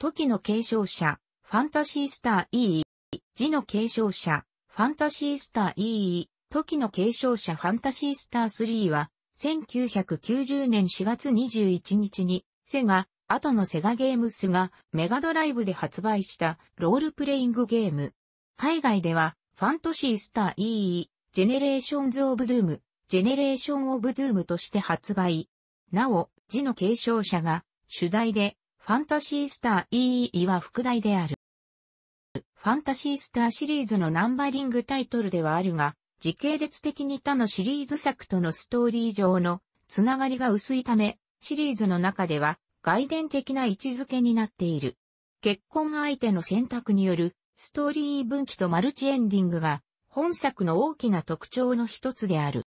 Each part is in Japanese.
時の継承者、ファンタシースター E、字の継承者、ファンタシースター E、時の継承者ファンタシースター3は、1990年4月21日に、セガ、後のセガゲームスがメガドライブで発売したロールプレイングゲーム。海外では、ファンタシースター EE、ジェネレーションズ・オブ・ドゥーム、ジェネレーション・オブ・ドゥームとして発売。なお、字の継承者が主題でファンタシースター EE は副題である。ファンタシースターシリーズのナンバリングタイトルではあるが、時系列的に他のシリーズ作とのストーリー上のつながりが薄いため、シリーズの中では外伝的な位置づけになっている。結婚相手の選択によるストーリー分岐とマルチエンディングが本作の大きな特徴の一つである。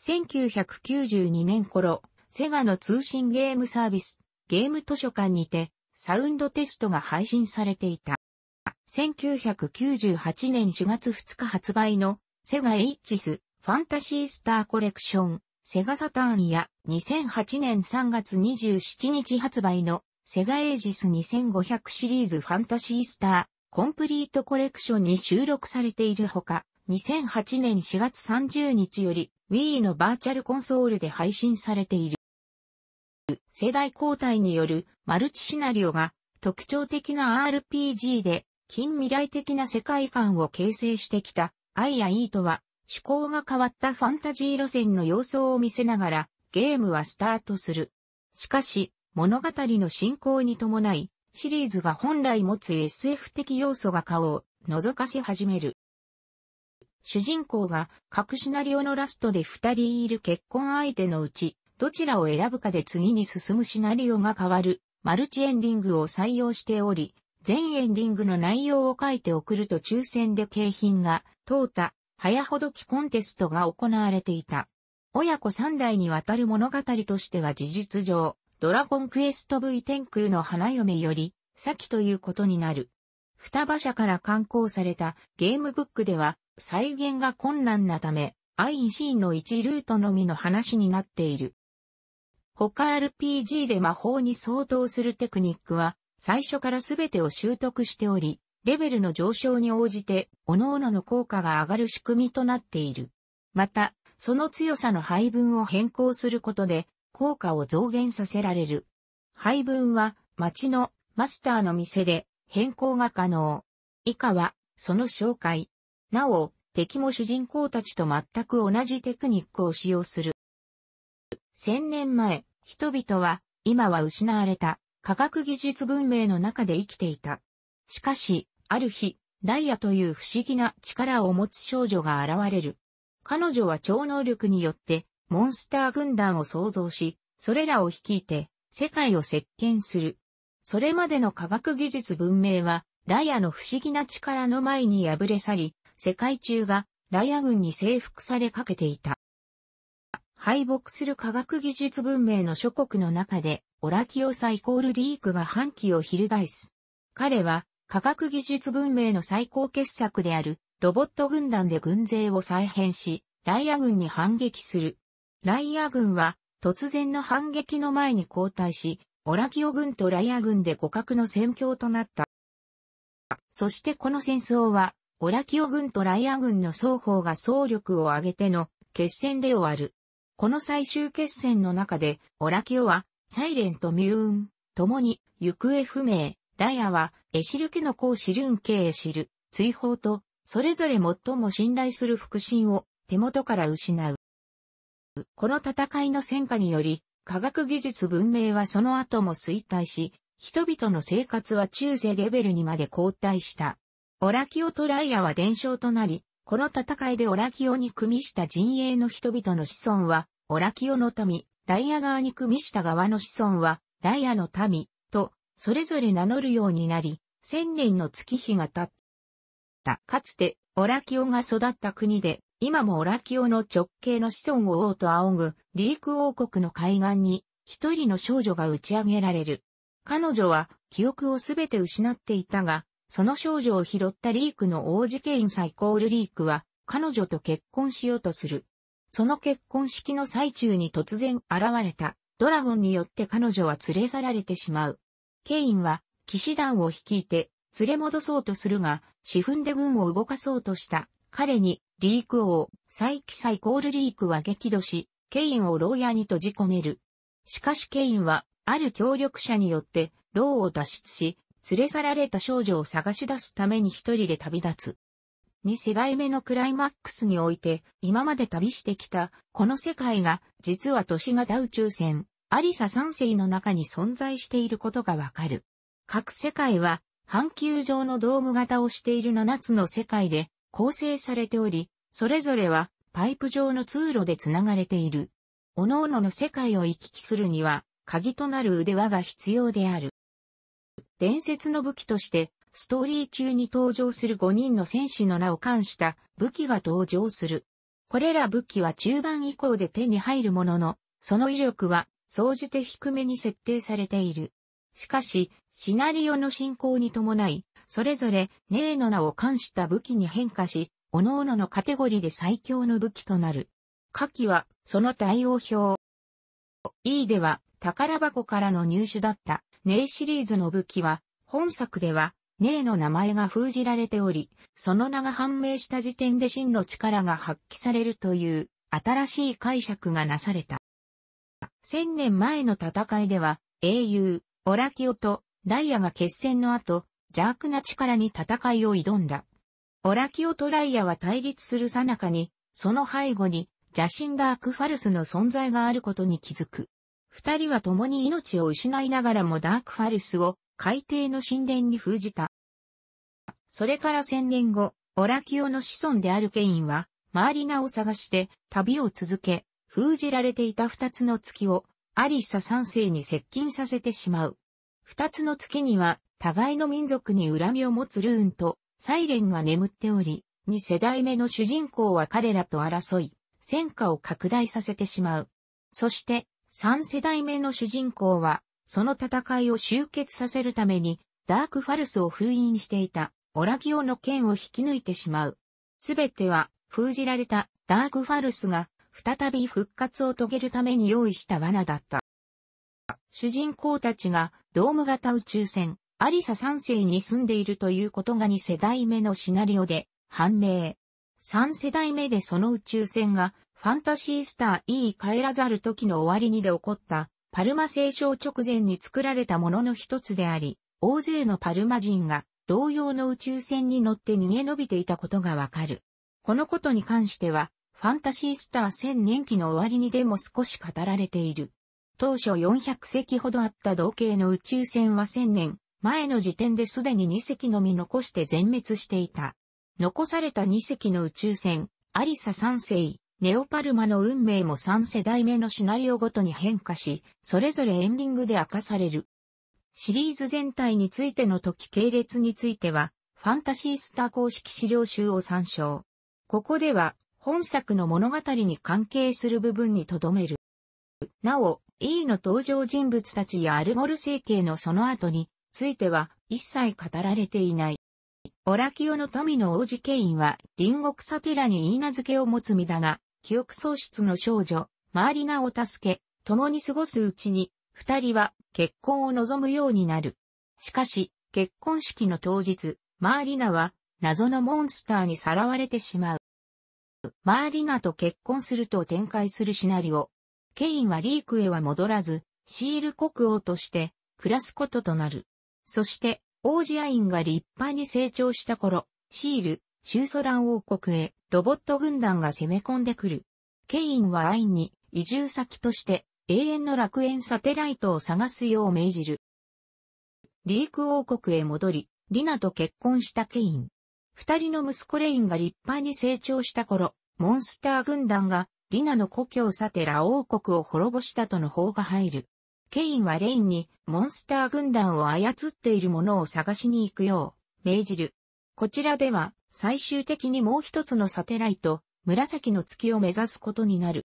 1992年頃、セガの通信ゲームサービス、ゲーム図書館にてサウンドテストが配信されていた。1998年4月2日発売のセガエイチスファンタシースターコレクションセガサターンや2008年3月27日発売のセガエイジス2500シリーズファンタシースターコンプリートコレクションに収録されているほか、2008年4月30日より Wii のバーチャルコンソールで配信されている。世代交代によるマルチシナリオが特徴的な RPG で近未来的な世界観を形成してきた愛や E とは趣向が変わったファンタジー路線の様相を見せながらゲームはスタートする。しかし物語の進行に伴いシリーズが本来持つ SF 的要素が顔を覗かせ始める。主人公が各シナリオのラストで二人いる結婚相手のうちどちらを選ぶかで次に進むシナリオが変わる、マルチエンディングを採用しており、全エンディングの内容を書いて送ると抽選で景品が、った、早ほどきコンテストが行われていた。親子三代にわたる物語としては事実上、ドラゴンクエスト V 天空の花嫁より、先ということになる。双葉社から刊行されたゲームブックでは、再現が困難なため、アインシーンの一ルートのみの話になっている。他 RPG で魔法に相当するテクニックは、最初から全てを習得しており、レベルの上昇に応じて、各々の効果が上がる仕組みとなっている。また、その強さの配分を変更することで、効果を増減させられる。配分は、町のマスターの店で変更が可能。以下は、その紹介。なお、敵も主人公たちと全く同じテクニックを使用する。千年前、人々は、今は失われた、科学技術文明の中で生きていた。しかし、ある日、ダイヤという不思議な力を持つ少女が現れる。彼女は超能力によって、モンスター軍団を創造し、それらを率いて、世界を席巻する。それまでの科学技術文明は、ダイヤの不思議な力の前に敗れ去り、世界中がダイヤ軍に征服されかけていた。敗北する科学技術文明の諸国の中で、オラキオサイコールリークが反旗を翻す。彼は、科学技術文明の最高傑作である、ロボット軍団で軍勢を再編し、ライア軍に反撃する。ライア軍は、突然の反撃の前に後退し、オラキオ軍とライア軍で互角の戦況となった。そしてこの戦争は、オラキオ軍とライア軍の双方が総力を挙げての決戦で終わる。この最終決戦の中で、オラキオは、サイレンとミューン、共に、行方不明、ダイヤは、エシル家の子を知るん系へ知る、追放と、それぞれ最も信頼する腹心を手元から失う。この戦いの戦果により、科学技術文明はその後も衰退し、人々の生活は中世レベルにまで後退した。オラキオとライアは伝承となり、この戦いでオラキオに組みした陣営の人々の子孫は、オラキオの民、ライア側に組みした側の子孫は、ライアの民、と、それぞれ名乗るようになり、千年の月日が経った。かつて、オラキオが育った国で、今もオラキオの直系の子孫を王と仰ぐ、リーク王国の海岸に、一人の少女が打ち上げられる。彼女は、記憶をすべて失っていたが、その少女を拾ったリークの王子ケインサイコールリークは、彼女と結婚しようとする。その結婚式の最中に突然現れた、ドラゴンによって彼女は連れ去られてしまう。ケインは、騎士団を率いて、連れ戻そうとするが、私憤で軍を動かそうとした。彼に、リーク王、サイキサイコールリークは激怒し、ケインを牢屋に閉じ込める。しかしケインは、ある協力者によって、牢を脱出し、連れ去られた少女を探し出すために一人で旅立つ。2世代目のクライマックスにおいて、今まで旅してきた、この世界が、実は都市型宇宙船、アリサ3世の中に存在していることがわかる。各世界は、半球状のドーム型をしている7つの世界で構成されており、それぞれはパイプ状の通路で繋がれている。各々の世界を行き来するには、鍵となる腕輪が必要である。伝説の武器として、ストーリー中に登場する5人の戦士の名を冠した武器が登場する。これら武器は中盤以降で手に入るものの、その威力は、総じて低めに設定されている。しかし、シナリオの進行に伴い、それぞれ、ネーの名を冠した武器に変化し、各々のカテゴリーで最強の武器となる。下記は、その対応表。E では、宝箱からの入手だったネイシリーズの武器は、本作では、ネイの名前が封じられており、その名が判明した時点で真の力が発揮されるという新しい解釈がなされた。千年前の戦いでは、英雄、オラキオとダイヤが決戦の後、邪悪な力に戦いを挑んだ。オラキオとライアは対立する最中に、その背後に、邪神ダークファルスの存在があることに気づく。二人は共に命を失いながらもダークファルスを海底の神殿に封じた。それから千年後、オラキオの子孫であるケインは、マーリナを探して旅を続け、封じられていた二つの月をアリサ三世に接近させてしまう。二つの月には互いの民族に恨みを持つルーンとサイレンが眠っており、二世代目の主人公は彼らと争い、戦火を拡大させてしまう。そして、三世代目の主人公は、その戦いを終結させるために、ダークファルスを封印していた、オラキオの剣を引き抜いてしまう。すべては、封じられたダークファルスが、再び復活を遂げるために用意した罠だった。主人公たちが、ドーム型宇宙船、アリサ三世に住んでいるということが2世代目のシナリオで、判明。三世代目でその宇宙船がファンタシースター E 帰らざる時の終わりにで起こった、パルマ聖書直前に作られたものの一つであり、大勢のパルマ人が同様の宇宙船に乗って逃げ延びていたことがわかる。このことに関しては、ファンタシースター1000年期の終わりにでも少し語られている。当初400隻ほどあった同型の宇宙船は1000年、前の時点ですでに2隻のみ残して全滅していた。残された2隻の宇宙船、アリサ3世、ネオパルマの運命も3世代目のシナリオごとに変化し、それぞれエンディングで明かされる。シリーズ全体についての時系列については、ファンタシースター公式資料集を参照。ここでは、本作の物語に関係する部分に留める。なお、E の登場人物たちやアルモル星系のその後については一切語られていない。オラキオの民の王子ケインは隣国サテラに言い名付けを持つ身だが、記憶喪失の少女、マーリナを助け、共に過ごすうちに、二人は結婚を望むようになる。しかし、結婚式の当日、マーリナは謎のモンスターにさらわれてしまう。マーリナと結婚すると展開するシナリオ。ケインはリークへは戻らず、シール国王として暮らすこととなる。そして、王子アインが立派に成長した頃、シール、シューソラン王国へロボット軍団が攻め込んでくる。ケインはアインに移住先として永遠の楽園サテライトを探すよう命じる。リーク王国へ戻り、リナと結婚したケイン。二人の息子レインが立派に成長した頃、モンスター軍団がリナの故郷サテラ王国を滅ぼしたとの方が入る。ケインはレインにモンスター軍団を操っている者を探しに行くよう命じる。こちらでは、最終的にもう一つのサテライト、紫の月を目指すことになる。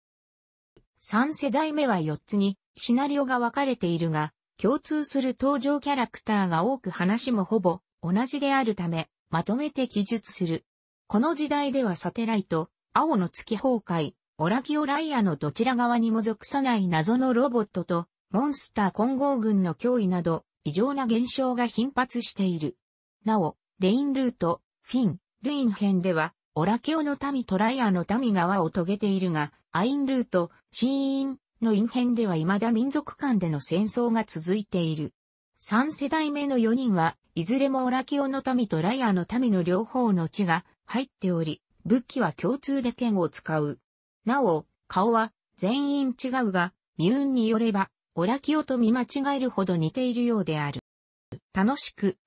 三世代目は四つに、シナリオが分かれているが、共通する登場キャラクターが多く話もほぼ同じであるため、まとめて記述する。この時代ではサテライト、青の月崩壊、オラキオライアのどちら側にも属さない謎のロボットと、モンスター混合軍の脅威など、異常な現象が頻発している。なお、レインルート、フィン、ルイン編では、オラケオの民トライアの民側を遂げているが、アインルート、シーンのイン編では未だ民族間での戦争が続いている。三世代目の四人は、いずれもオラキオの民とライアの民の両方の地が入っており、武器は共通で剣を使う。なお、顔は全員違うが、ミューンによれば、オラキオと見間違えるほど似ているようである。楽しく、